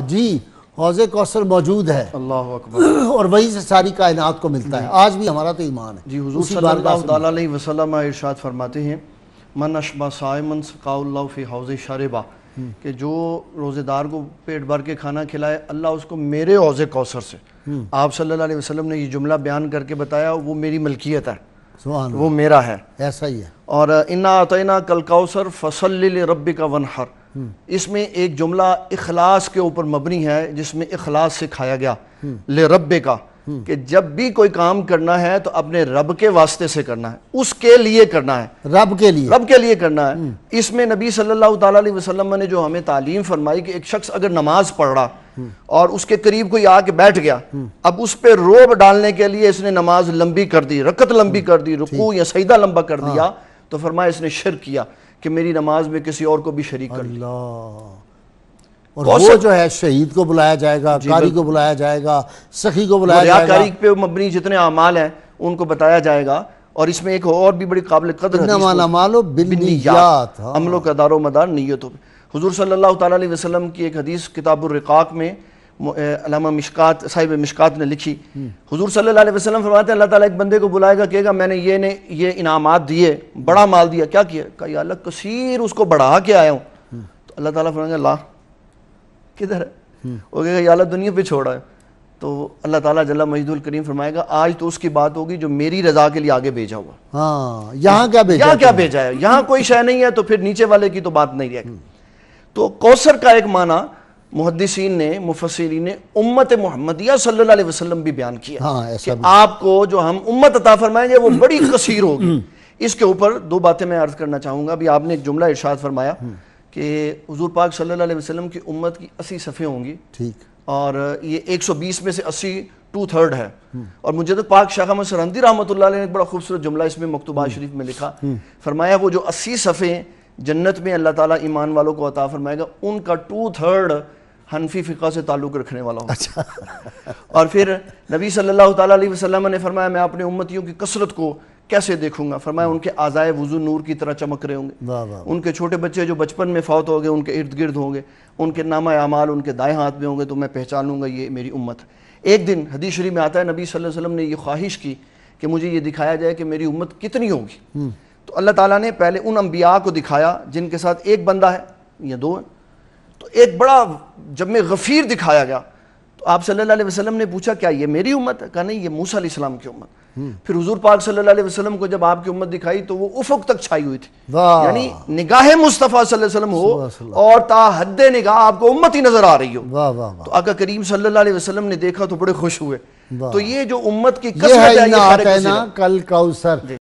जी हौज कौसर मौजूद है अल्लाह और वहीं से सारी कायनात को मिलता है आज भी हमारा तो ईमान है जी हजूर वसलम इरशाद फरमाते हैं मन अशबा सायमन सकाउल्ला फ़ी हौज़ शरबा हम्म। कि जो रोज़ेदार को पेट भर के खाना खिलाए अल्लाह उसको मेरे हौज़ कौसर से हम्म। आप सल्ला वसलम ने यह जुमला बयान करके बताया वो मेरी मलकियत है वो मेरा है ऐसा ही है और इन्ना आतना कल कौसर फसल रबी का वनहर इसमें एक जुमला इखलास के ऊपर मबनी है जिसमें इखलास सिखाया गया ले रब्बे का कि जब भी कोई काम करना है तो अपने रब के वास्ते से करना है उसके लिए करना है रब के लिए रब के लिए करना है हम्म। इसमें नबी सल्लल्लाहु अलैहि वसल्लम ने जो हमें तालीम फरमाई कि एक शख्स अगर नमाज पढ़ रहा हम्म। और उसके करीब कोई आके बैठ गया हम्म। अब उस पर रोब डालने के लिए इसने नमाज लंबी कर दी रकत लंबी कर दी रुकू या सईदा लंबा कर हाँ। दिया हाँ। तो फरमाया इसने शिर किया कि मेरी नमाज में किसी और को भी शरीक कर लिया और वो जो है शहीद को बुलाया जाएगा कारी को बुलाया जाएगा सखी को बुलाया जाएगा कारी पे मबनी जितने अमाल हैं उनको बताया जाएगा और इसमें एक और भी बड़ी काबिल कदर अमलों का दारो मदार नीयतों पर हजूर सल्ला वसलम की एक हदीस किताबुल रिकाक में अलामा मिशकात साहिब मिशकात ने लिखी हुजूर सल्लल्लाहु अलैहि वसल्लम फरमाते हैं अल्लाह ताला एक बंदे को बुलाएगा कहेगा मैंने ये ने ये इनामात दिए बड़ा माल दिया क्या किया कहा अल्लाह कसीर उसको बढ़ा के आया हूँ तो अल्लाह ताला फरमाएंगे ला किधर है वो कहेगा या अल्लाह दुनिया पर छोड़ा है तो अल्लाह ताला जल्ला मजीदुल करीम फरमाएगा आज तो उसकी बात होगी जो मेरी रजा के लिए आगे भेजा हुआ हाँ यहाँ क्या भेजा यहाँ क्या भेजा है यहाँ कोई शय नहीं है तो फिर नीचे वाले की तो बात नहीं रहेगी तो कौसर का एक माना मुहदसिन ने मुफसरी ने उम्मत मोहम्मदिया सल्ला वसलम भी बयान किया हाँ, ऐसा कि आपको जो हम उम्मत अता फरमाएंगे वो हम्म। बड़ी कसीर हम्म। होगी इसके ऊपर दो बातें मैं अर्ज करना चाहूँगा अभी आपने एक जुमला इर्शाद फरमाया हम्म। कि हजूर पाक सल्ला वसलम की उम्मत की अस्सी सफ़े होंगी ठीक और ये एक सौ बीस में से अस्सी टू थर्ड है और मुझे तो पाक शाह अहमद सरहदी रहमत ने एक बड़ा खूबसूरत जुमला इसमें मकतूबा शरीफ में लिखा फरमाया वो जो अस्सी सफ़े जन्नत में अल्लाह ताला ईमान वालों को अता फरमाएगा उनका टू थर्ड हनफी फ़िका से ताल्लुक़ रखने वाला हूँ अच्छा और फिर नबी सल्लल्लाहु अलैहि वसल्लम ने फरमाया मैं अपने उम्मतियों की कसरत को कैसे देखूंगा फरमाया उनके आज़ाए वज़ू नूर की तरह चमक रहे होंगे उनके छोटे बच्चे जो बचपन में फौत हो गए उनके इर्द गिर्द होंगे उनके नामा अमाल उनके दाएँ हाथ में होंगे तो मैं पहचानूंगा ये मेरी उम्मत एक दिन हदीशरी में आता है नबी सल अलैहि वसल्लम ने यह ख्वाहिश की कि मुझे ये दिखाया जाए कि मेरी उम्मत कितनी होगी हम्म। तो अल्लाह ताली ने पहले उन अम्बिया को दिखाया जिनके साथ एक बंदा है या दो हैं तो एक बड़ा जब में गफ़ीर दिखाया गया तो आप सल्लल्लाहु अलैहि वसल्लम ने पूछा क्या ये मेरी उम्मत है कहा नहीं ये मूसा इस्लाम की उम्मत हम्म। फिर हजूर पाक सल्लल्लाहु अलैहि वसल्लम को जब आपकी उम्मत दिखाई तो वो उफुक तक छाई हुई थी यानी निगाह मुस्तफ़ा वसल्लम हो और ताहद निगाह आपको उम्मत ही नजर आ रही हो वाह वाह तो आका करीम सल्लल्लाहु अलैहि वसल्लम ने देखा तो बड़े खुश हुए तो ये जो उम्मत की कसरत है, है, कल काउसर